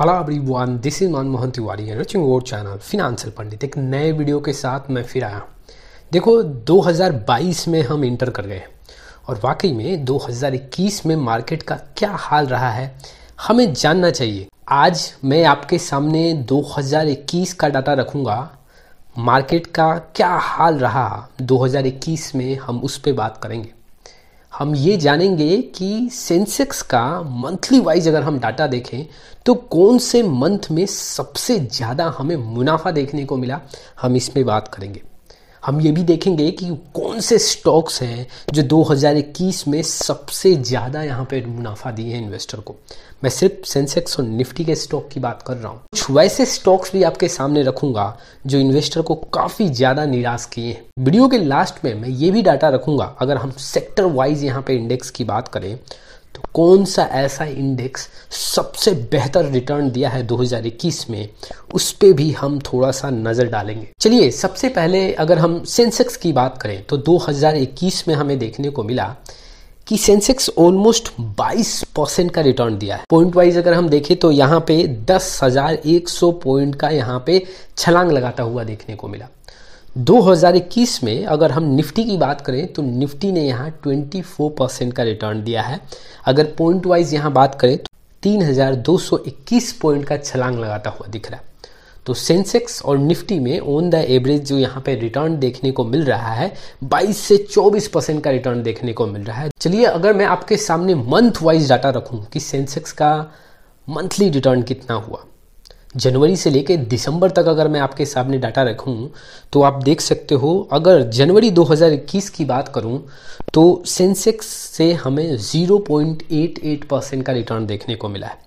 hello everyone this is Manmohan Tiwari and watching channel financial Pandit एक नए video के साथ मैं फिर आया देखो 2022 में हम इंटर कर गए और वाकई में 2021 में मार्केट का क्या हाल रहा है हमें जानना चाहिए आज मैं आपके सामने 2021 का डाटा रखूँगा मार्केट का क्या हाल रहा 2021 में हम उस पर बात करेंगे हम ये जानेंगे कि सेंसेक्स का मंथली वाइज अगर हम डाटा देखें तो कौन से मंथ में सबसे ज़्यादा हमें मुनाफा देखने को मिला हम इसमें बात करेंगे हम ये भी देखेंगे कि कौन से स्टॉक्स हैं जो 2021 में सबसे ज़्यादा यहाँ पे मुनाफा दिए हैं इन्वेस्टर को मैं सिर्फ सेंसेक्स और निफ्टी के स्टॉक की बात कर रहा हूँ कुछ वैसे स्टॉक्स भी आपके सामने रखूंगा जो इन्वेस्टर को काफ़ी ज़्यादा निराश किए हैं वीडियो के लास्ट में मैं ये भी डाटा रखूंगा अगर हम सेक्टर वाइज यहाँ पे इंडेक्स की बात करें तो कौन सा ऐसा इंडेक्स सबसे बेहतर रिटर्न दिया है 2021 में उस पर भी हम थोड़ा सा नज़र डालेंगे चलिए सबसे पहले अगर हम सेंसेक्स की बात करें तो 2021 में हमें देखने को मिला कि सेंसेक्स ऑलमोस्ट 22 परसेंट का रिटर्न दिया है पॉइंट वाइज अगर हम देखें तो यहाँ पे दस हजार एक सौ पॉइंट का यहाँ पे छलांग लगाता हुआ देखने को मिला 2021 में अगर हम निफ्टी की बात करें तो निफ्टी ने यहाँ 24 परसेंट का रिटर्न दिया है अगर पॉइंट वाइज यहाँ बात करें तो 3221 पॉइंट का छलांग लगाता हुआ दिख रहा है तो सेंसेक्स और निफ्टी में ऑन द एवरेज जो यहाँ पे रिटर्न देखने को मिल रहा है 22 से 24 परसेंट का रिटर्न देखने को मिल रहा है चलिए अगर मैं आपके सामने मंथ वाइज डाटा रखूँ कि सेंसेक्स का मंथली रिटर्न कितना हुआ जनवरी से लेकर दिसंबर तक अगर मैं आपके सामने डाटा रखूं तो आप देख सकते हो अगर जनवरी 2021 की बात करूं तो सेंसेक्स से हमें 0.88 परसेंट का रिटर्न देखने को मिला है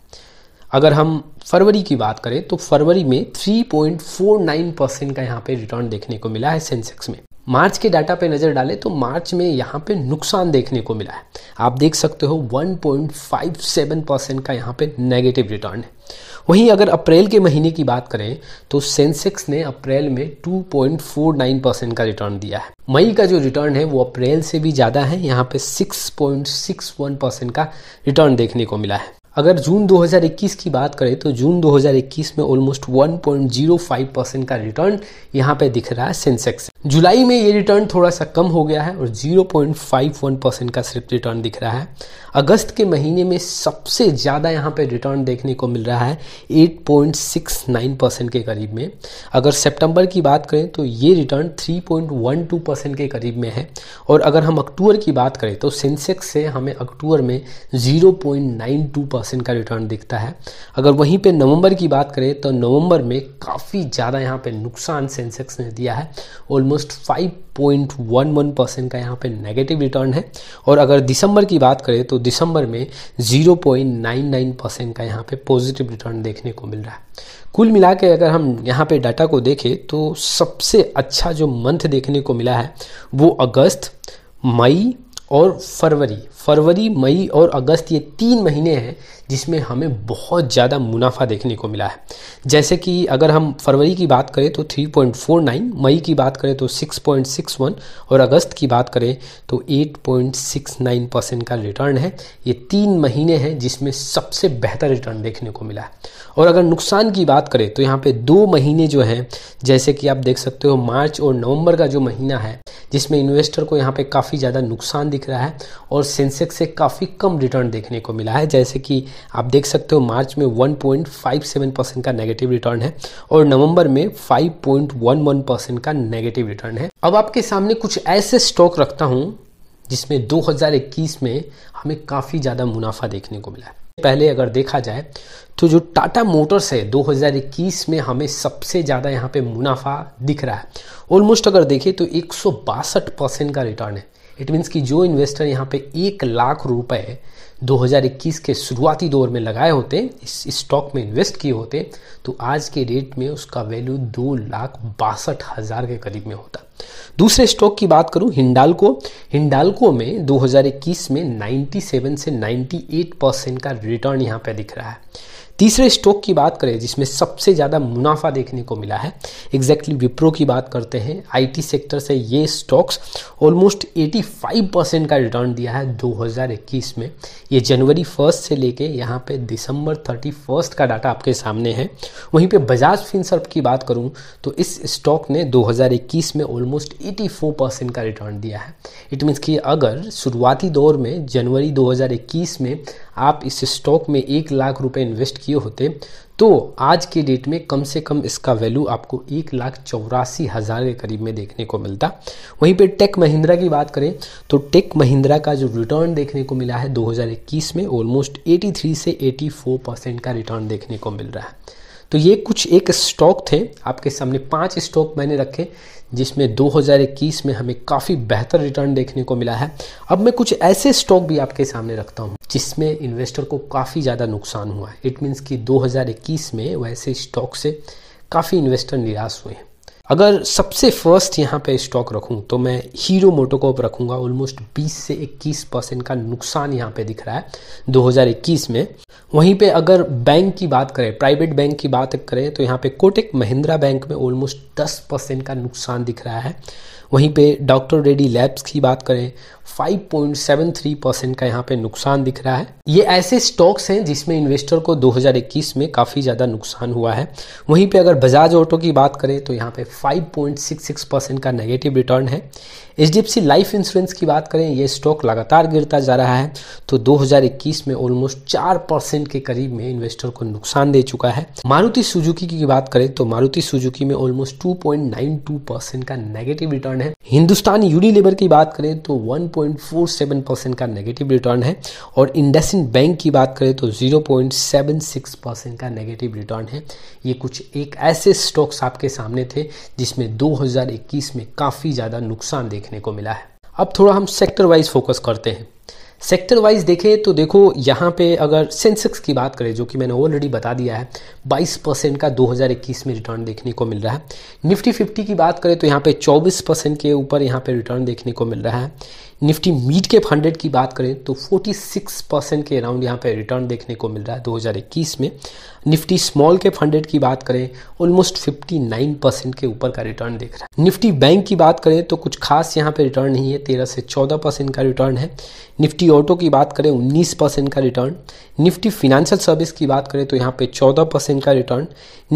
अगर हम फरवरी की बात करें तो फरवरी में 3.49 परसेंट का यहाँ पे रिटर्न देखने को मिला है सेंसेक्स में मार्च के डाटा पे नज़र डालें तो मार्च में यहाँ पे नुकसान देखने को मिला है आप देख सकते हो 1.57 परसेंट का यहाँ पे नेगेटिव रिटर्न है वहीं अगर अप्रैल के महीने की बात करें तो सेंसेक्स ने अप्रैल में 2.49 परसेंट का रिटर्न दिया है मई का जो रिटर्न है वो अप्रैल से भी ज़्यादा है यहाँ पे 6.61 परसेंट का रिटर्न देखने को मिला है अगर जून 2021 की बात करें तो जून 2021 में ऑलमोस्ट 1.05 परसेंट का रिटर्न यहाँ पे दिख रहा है सेंसेक्स जुलाई में ये रिटर्न थोड़ा सा कम हो गया है और 0.51 परसेंट का सिर्फ रिटर्न दिख रहा है अगस्त के महीने में सबसे ज़्यादा यहाँ पे रिटर्न देखने को मिल रहा है 8.69 परसेंट के करीब में अगर सेप्टेम्बर की बात करें तो ये रिटर्न 3.12 परसेंट के करीब में है और अगर हम अक्टूबर की बात करें तो सेंसेक्स से हमें अक्टूबर में जीरो परसेंट परसेंट का रिटर्न दिखता है अगर वहीं पे नवंबर की बात करें तो नवंबर में काफ़ी ज़्यादा यहाँ पे नुकसान सेंसेक्स ने दिया है ऑलमोस्ट 5.11 परसेंट का यहाँ पे नेगेटिव रिटर्न है और अगर दिसंबर की बात करें तो दिसंबर में 0.99 परसेंट का यहाँ पे पॉजिटिव रिटर्न देखने को मिल रहा है कुल मिला के अगर हम यहाँ पे डाटा को देखें तो सबसे अच्छा जो मंथ देखने को मिला है वो अगस्त मई और फरवरी फरवरी मई और अगस्त ये तीन महीने हैं जिसमें हमें बहुत ज़्यादा मुनाफा देखने को मिला है जैसे कि अगर हम फरवरी की बात करें तो 3.49 मई की बात करें तो 6.61 और अगस्त की बात करें तो 8.69 परसेंट का रिटर्न है ये तीन महीने हैं जिसमें सबसे बेहतर रिटर्न देखने को मिला है और अगर नुकसान की बात करें तो यहाँ पे दो महीने जो हैं जैसे कि आप देख सकते हो मार्च और नवंबर का जो महीना है जिसमें इन्वेस्टर को यहाँ पे काफ़ी ज़्यादा नुकसान दिख रहा है और सेंस सेंसेक्स से काफ़ी कम रिटर्न देखने को मिला है जैसे कि आप देख सकते हो मार्च में 1.57 परसेंट का नेगेटिव रिटर्न है और नवंबर में 5.11 परसेंट का नेगेटिव रिटर्न है अब आपके सामने कुछ ऐसे स्टॉक रखता हूँ जिसमें 2021 में हमें काफ़ी ज़्यादा मुनाफा देखने को मिला है पहले अगर देखा जाए तो जो टाटा मोटर्स है 2021 में हमें सबसे ज़्यादा यहाँ पे मुनाफा दिख रहा है ऑलमोस्ट अगर देखें तो एक परसेंट का रिटर्न है इट मीन्स कि जो इन्वेस्टर यहाँ पे एक लाख रुपए 2021 के शुरुआती दौर में लगाए होते इस स्टॉक में इन्वेस्ट किए होते तो आज के रेट में उसका वैल्यू दो लाख बासठ हज़ार के करीब में होता दूसरे स्टॉक की बात करूं हिंडालको हिंडालको में 2021 में 97 से 98 परसेंट का रिटर्न यहां पे दिख रहा है तीसरे स्टॉक की बात करें जिसमें सबसे ज़्यादा मुनाफा देखने को मिला है एग्जैक्टली exactly विप्रो की बात करते हैं आईटी सेक्टर से ये स्टॉक्स ऑलमोस्ट 85 परसेंट का रिटर्न दिया है 2021 में ये जनवरी फर्स्ट से लेके यहाँ पे दिसंबर फर्स्ट का डाटा आपके सामने है वहीं पे बजाज फिनसर्प की बात करूँ तो इस स्टॉक ने 2021 में ऑलमोस्ट 84 परसेंट का रिटर्न दिया है इट मीन्स कि अगर शुरुआती दौर में जनवरी 2021 में आप इस स्टॉक में एक लाख रुपये इन्वेस्ट किए किए होते तो आज के डेट में कम से कम इसका वैल्यू आपको एक लाख चौरासी हज़ार के करीब में देखने को मिलता वहीं पे टेक महिंद्रा की बात करें तो टेक महिंद्रा का जो रिटर्न देखने को मिला है 2021 में ऑलमोस्ट 83 से 84 परसेंट का रिटर्न देखने को मिल रहा है तो ये कुछ एक स्टॉक थे आपके सामने पांच स्टॉक मैंने रखे जिसमें 2021 में हमें काफ़ी बेहतर रिटर्न देखने को मिला है अब मैं कुछ ऐसे स्टॉक भी आपके सामने रखता हूँ जिसमें इन्वेस्टर को काफ़ी ज़्यादा नुकसान हुआ है इट मीन्स कि 2021 में वैसे स्टॉक से काफ़ी इन्वेस्टर निराश हुए हैं अगर सबसे फर्स्ट यहाँ पे स्टॉक रखूँ तो मैं हीरो मोटोकॉप रखूँगा ऑलमोस्ट 20 से 21 परसेंट का नुकसान यहाँ पे दिख रहा है 2021 में वहीं पे अगर बैंक की बात करें प्राइवेट बैंक की बात करें तो यहाँ पे कोटेक महिंद्रा बैंक में ऑलमोस्ट दस परसेंट का नुकसान दिख रहा है वहीं पे डॉक्टर रेडी लैब्स की बात करें 5.73 परसेंट का यहाँ पे नुकसान दिख रहा है ये ऐसे स्टॉक्स हैं जिसमें इन्वेस्टर को 2021 में काफ़ी ज़्यादा नुकसान हुआ है वहीं पे अगर बजाज ऑटो की बात करें तो यहाँ पे 5.66 परसेंट का नेगेटिव रिटर्न है एच लाइफ इंश्योरेंस की बात करें ये स्टॉक लगातार गिरता जा रहा है तो दो में ऑलमोस्ट चार परसेंट परसेंट के करीब में इन्वेस्टर को नुकसान दे चुका है मारुति सुजुकी की बात करें तो मारुति सुजुकी में almost two point nine two percent का नेगेटिव रिटर्न है हिंदुस्तान यूनिलेबर की बात करें तो one point four seven percent का नेगेटिव रिटर्न है और इंडसिन बैंक की बात करें तो zero point seven six percent का नेगेटिव रिटर्न है ये कुछ एक ऐसे स्टॉक्स आपके सामने थे जिसमें दो हजार इक्कीस में काफ़ी ज़्यादा नुकसान देखने को मिला है अब थोड़ा हम सेक्टर वाइज फोकस करते हैं सेक्टर वाइज देखें तो देखो यहाँ पे अगर सेंसेक्स की बात करें जो कि मैंने ऑलरेडी बता दिया है 22 परसेंट का 2021 में रिटर्न देखने को मिल रहा है निफ्टी 50 की बात करें तो यहाँ पे 24 परसेंट के ऊपर यहाँ पे रिटर्न देखने को मिल रहा है निफ्टी मीट के हंड्रेड की बात करें तो 46 परसेंट के अराउंड यहाँ पे रिटर्न देखने को मिल रहा है 2021 में निफ्टी स्मॉल के हंड्रेड की बात करें ऑलमोस्ट 59 परसेंट के ऊपर का रिटर्न देख रहा है निफ्टी बैंक की बात करें तो कुछ खास यहाँ पे रिटर्न नहीं है तेरह से चौदह परसेंट का रिटर्न है निफ्टी ऑटो की बात करें उन्नीस परसेंट का रिटर्न निफ्टी फिनेंशियल सर्विस की बात करें तो यहाँ पे चौदह परसेंट का रिटर्न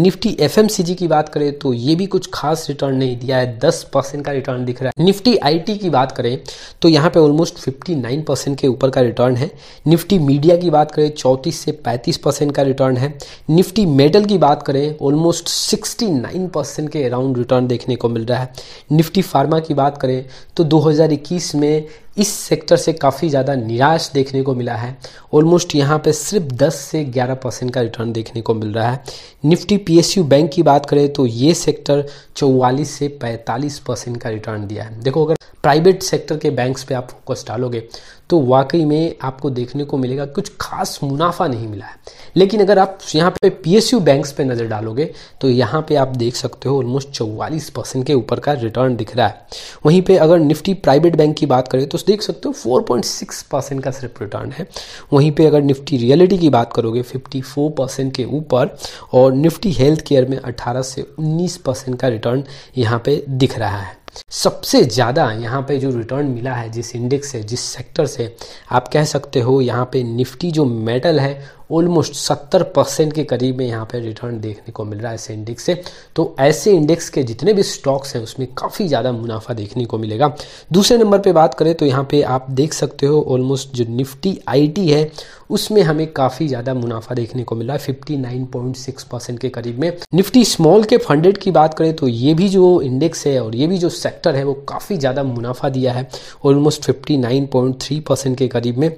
निफ्टी एफ की बात करें तो ये भी कुछ खास रिटर्न नहीं दिया है दस परसेंट का रिटर्न दिख रहा है निफ्टी आई की बात करें तो यहाँ पे ऑलमोस्ट 59 परसेंट के ऊपर का रिटर्न है निफ्टी मीडिया की बात करें 34 से 35 परसेंट का रिटर्न है निफ्टी मेटल की बात करें ऑलमोस्ट 69 परसेंट के अराउंड रिटर्न देखने को मिल रहा है निफ्टी फार्मा की बात करें तो 2021 में इस सेक्टर से काफ़ी ज़्यादा निराश देखने को मिला है ऑलमोस्ट यहाँ पे सिर्फ 10 से 11 परसेंट का रिटर्न देखने को मिल रहा है निफ्टी पीएसयू बैंक की बात करें तो ये सेक्टर 44 से 45 परसेंट का रिटर्न दिया है देखो अगर प्राइवेट सेक्टर के बैंक्स पे आप फोकस डालोगे तो वाकई में आपको देखने को मिलेगा कुछ खास मुनाफा नहीं मिला है लेकिन अगर आप यहाँ पे पीएसयू बैंक्स पे नज़र डालोगे तो यहाँ पे आप देख सकते हो ऑलमोस्ट चौवालीस परसेंट के ऊपर का रिटर्न दिख रहा है वहीं पे अगर निफ्टी प्राइवेट बैंक की बात करें तो देख सकते हो फोर पॉइंट सिक्स परसेंट का सिर्फ रिटर्न है वहीं पर अगर निफ्टी रियलिटी की बात करोगे फिफ्टी फोर परसेंट के ऊपर और निफ्टी हेल्थ केयर में अट्ठारह से उन्नीस परसेंट का रिटर्न यहाँ पर दिख रहा है सबसे ज़्यादा यहाँ पे जो रिटर्न मिला है जिस इंडेक्स से जिस सेक्टर से आप कह सकते हो यहाँ पे निफ्टी जो मेटल है ऑलमोस्ट सत्तर परसेंट के करीब में यहाँ पे रिटर्न देखने को मिल रहा है ऐसे इंडेक्स से तो ऐसे इंडेक्स के जितने भी स्टॉक्स हैं उसमें काफ़ी ज़्यादा मुनाफा देखने को मिलेगा दूसरे नंबर पर बात करें तो यहाँ पे आप देख सकते हो ऑलमोस्ट जो निफ्टी आई है उसमें हमें काफ़ी ज़्यादा मुनाफा देखने को मिला fifty nine point six percent के करीब में निफ्टी स्मॉल के फंडेड की बात करें तो ये भी जो इंडेक्स है और ये भी जो सेक्टर है वो काफ़ी ज़्यादा मुनाफा दिया है almost fifty nine point three percent के करीब में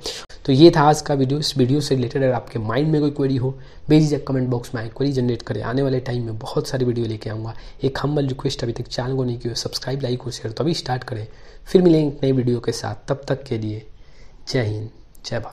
तो ये था आज का वीडियो इस वीडियो से रिलेटेड अगर आपके आपके माइंड में कोई क्वेरी हो बेझिझक कमेंट बॉक्स में आए क्वेरी जनरेट करें आने वाले टाइम में बहुत सारी वीडियो लेके आऊँगा एक हम्बल रिक्वेस्ट अभी तक चैनल को नहीं किया सब्सक्राइब लाइक और शेयर तो अभी स्टार्ट करें फिर मिलेंगे नई वीडियो के साथ तब तक के लिए जय हिंद जय भारत